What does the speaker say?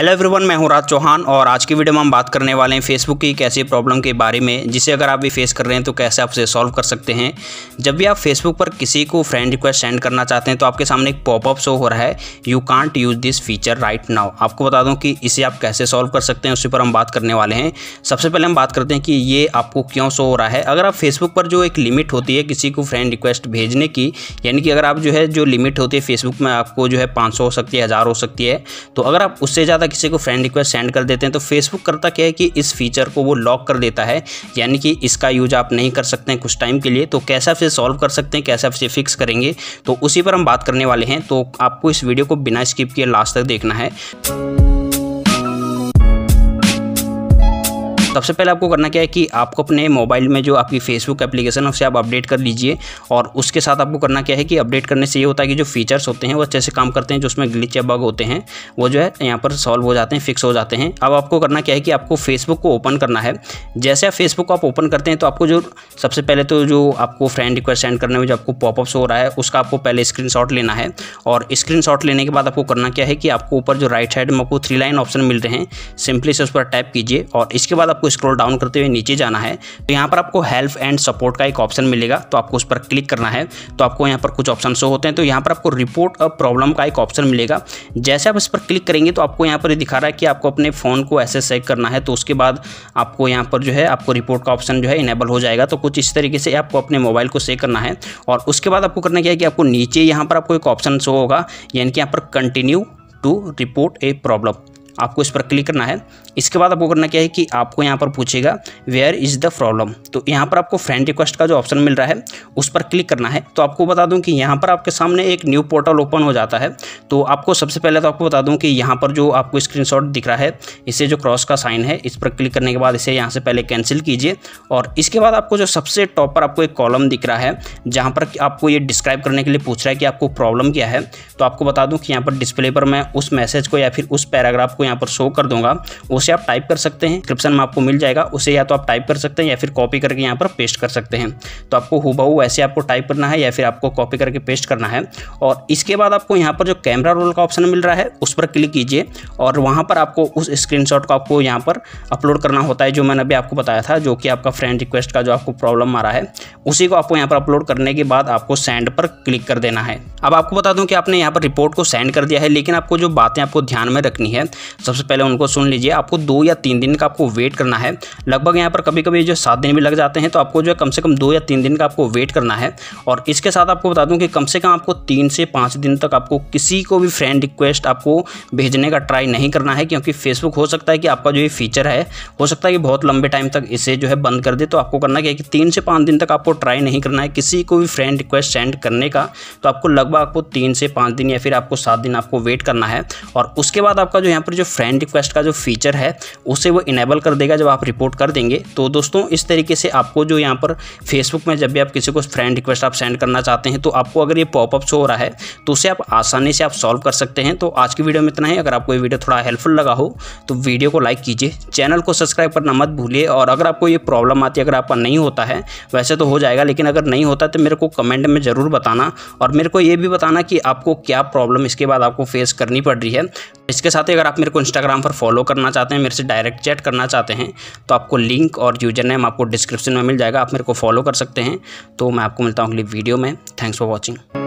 hello everyone मैं हूं राज चौहान और आज की वीडियो में हम बात करने वाले हैं फेसबुक की एक ऐसी प्रॉब्लम के बारे में जिसे अगर आप भी फेस कर रहे हैं तो कैसे आप उसे सॉल्व कर सकते हैं जब भी आप फेसबुक पर किसी को फ्रेंड रिक्वेस्ट सेंड करना चाहते हैं तो आपके सामने एक पॉपअप शो हो रहा है you can't use this feature right now आपको बता दूँ कि इसे आप कैसे सॉल्व कर सकते हैं उसी पर हम बात करने वाले हैं सबसे पहले हम बात करते हैं कि ये आपको क्यों शो हो रहा है अगर आप फेसबुक पर जो एक लिमिट होती है किसी को फ्रेंड रिक्वेस्ट भेजने की यानी कि अगर आप जो है जो लिमिट होती है फेसबुक में आपको जो है पाँच हो सकती है हज़ार हो सकती है तो अगर आप उससे ज़्यादा किसी को फ्रेंड रिक्वेस्ट सेंड कर देते हैं तो फेसबुक करता क्या है कि इस फीचर को वो लॉक कर देता है यानी कि इसका यूज आप नहीं कर सकते हैं कुछ टाइम के लिए तो कैसे आप इसे सॉल्व कर सकते हैं कैसे आप इसे फिक्स करेंगे तो उसी पर हम बात करने वाले हैं तो आपको इस वीडियो को बिना स्किप किए लास्ट तक देखना है सबसे पहले आपको करना क्या है कि आपको अपने मोबाइल में जो आपकी फेसबुक एप्लीकेशन है उसे आप अपडेट कर लीजिए और उसके साथ आपको करना क्या है कि अपडेट करने से ये होता है कि जो फीचर्स होते हैं वो अच्छे से काम करते हैं जो उसमें ग्लिच या बग होते हैं वो जो है यहाँ पर सॉल्व हो जाते हैं फिक्स हो जाते हैं अब आपको करना क्या है कि आपको फेसबुक को ओपन करना है जैसे आप फेसबुक को आप ओपन करते हैं तो आपको जो सबसे पहले तो जो आपको फ्रेंड रिक्वेस्ट सेंड करने में जो आपको पॉपअप्स हो रहा है उसका आपको पहले शॉट लेना है और शॉट लेने के बाद आपको करना क्या है कि आपको ऊपर जो राइट साइड में आपको थ्री लाइन ऑप्शन मिल रहे हैं सिंपली से उस पर टैप कीजिए और इसके बाद आपको स्क्रॉल डाउन करते हुए नीचे जाना है तो यहाँ पर आपको हेल्प एंड सपोर्ट का एक ऑप्शन मिलेगा तो आपको उस पर क्लिक करना है तो आपको यहाँ पर कुछ ऑप्शन शो होते हैं तो यहाँ पर आपको रिपोर्ट अ प्रॉब्लम का एक ऑप्शन मिलेगा जैसे आप इस पर क्लिक करेंगे तो आपको यहाँ पर दिखा रहा है कि आपको अपने फ़ोन को ऐसे सेक करना है तो उसके बाद आपको यहाँ पर जो है आपको रिपोर्ट का ऑप्शन जो है इनेबल हो जाएगा तो कुछ इस तरीके से आपको अपने मोबाइल को सेक करना है और उसके बाद आपको करना क्या है कि आपको नीचे यहाँ पर आपको एक ऑप्शन शो होगा यानी कि यहाँ पर continue to report a problem आपको इस पर क्लिक करना है इसके बाद आपको करना क्या है कि आपको यहाँ पर पूछेगा वेयर इज़ द प्रॉब्लम तो यहाँ पर आपको फ्रेंड रिक्वेस्ट का जो ऑप्शन मिल रहा है उस पर क्लिक करना है तो आपको बता दूँ कि यहाँ पर आपके सामने एक न्यू पोर्टल ओपन हो जाता है तो आपको सबसे पहले तो आपको बता दूँ कि यहाँ पर जो आपको स्क्रीन दिख रहा है इसे जो क्रॉस का साइन है इस पर क्लिक करने के बाद इसे यहाँ से पहले कैंसिल कीजिए और इसके बाद आपको जो सबसे टॉप पर आपको एक कॉलम दिख रहा है जहाँ पर आपको ये डिस्क्राइब करने के लिए पूछ रहा है कि आपको प्रॉब्लम क्या है तो आपको बता दूँ कि यहाँ पर डिस्प्ले पर मैं उस मैसेज को या फिर उस पैराग्राफ को यहाँ पर शो कर दूंगा उसे आप टाइप कर सकते हैं क्रिप्शन में आपको मिल जाएगा उसे या तो आप टाइप कर सकते हैं या फिर कॉपी करके यहाँ पर पेस्ट कर सकते हैं तो आपको हुबहू वैसे आपको टाइप करना है या फिर आपको कॉपी करके पेस्ट करना है और इसके बाद आपको यहाँ पर जो कैमरा रोल का ऑप्शन मिल रहा है उस पर क्लिक कीजिए और वहाँ पर आपको उस शॉट को आपको यहाँ पर अपलोड करना होता है जो मैंने अभी आपको बताया था जो कि आपका फ्रेंड रिक्वेस्ट का जो आपको प्रॉब्लम आ रहा है उसी को आपको यहाँ पर अपलोड करने के बाद आपको सेंड पर क्लिक कर देना है अब आपको बता दूँ कि आपने यहाँ पर रिपोर्ट को सेंड कर दिया है लेकिन आपको जो बातें आपको ध्यान में रखनी है सबसे पहले उनको सुन लीजिए आपको दो या तीन दिन का आपको वेट करना है लगभग यहाँ पर कभी कभी जो सात दिन भी लग जाते हैं तो आपको जो है कम से कम दो या तीन दिन का आपको वेट करना है और इसके साथ आपको बता दूँ कि कम से कम आपको तीन से पाँच दिन तक आपको किसी को भी फ्रेंड रिक्वेस्ट आपको भेजने का ट्राई नहीं करना है क्योंकि फेसबुक हो सकता है कि आपका जो ये फीचर है हो सकता है कि बहुत लंबे टाइम तक इसे जो है बंद कर दे तो आपको करना क्या है कि तीन से पाँच दिन तक आपको ट्राई नहीं करना है किसी को भी फ्रेंड रिक्वेस्ट सेंड करने का तो आपको लगभग आपको तीन से पाँच दिन या फिर आपको सात दिन आपको वेट करना है और उसके बाद आपका जो यहाँ पर जो फ्रेंड रिक्वेस्ट का जो फीचर है उसे वो इनेबल कर देगा जब आप रिपोर्ट कर देंगे तो दोस्तों इस तरीके से आपको जो यहाँ पर फेसबुक में जब भी आप किसी को फ्रेंड रिक्वेस्ट आप सेंड करना चाहते हैं तो आपको अगर ये पॉपअप शो हो रहा है तो उसे आप आसानी से आप सॉल्व कर सकते हैं तो आज की वीडियो में इतना ही अगर आपको ये वीडियो थोड़ा हेल्पफुल लगा हो तो वीडियो को लाइक कीजिए चैनल को सब्सक्राइब करना मत भूलिए और अगर आपको ये प्रॉब्लम आती है अगर आपका नहीं होता है वैसे तो हो जाएगा लेकिन अगर नहीं होता तो मेरे को कमेंट में ज़रूर बताना और मेरे को ये भी बताना कि आपको क्या प्रॉब्लम इसके बाद आपको फेस करनी पड़ रही है इसके साथ ही अगर आप मेरे को इंस्टाग्राम पर फॉलो करना चाहते हैं मेरे से डायरेक्ट चैट करना चाहते हैं तो आपको लिंक और यूजर नेम आपको डिस्क्रिप्शन में मिल जाएगा आप मेरे को फॉलो कर सकते हैं तो मैं आपको मिलता हूँ अगली वीडियो में थैंक्स फॉर वॉचिंग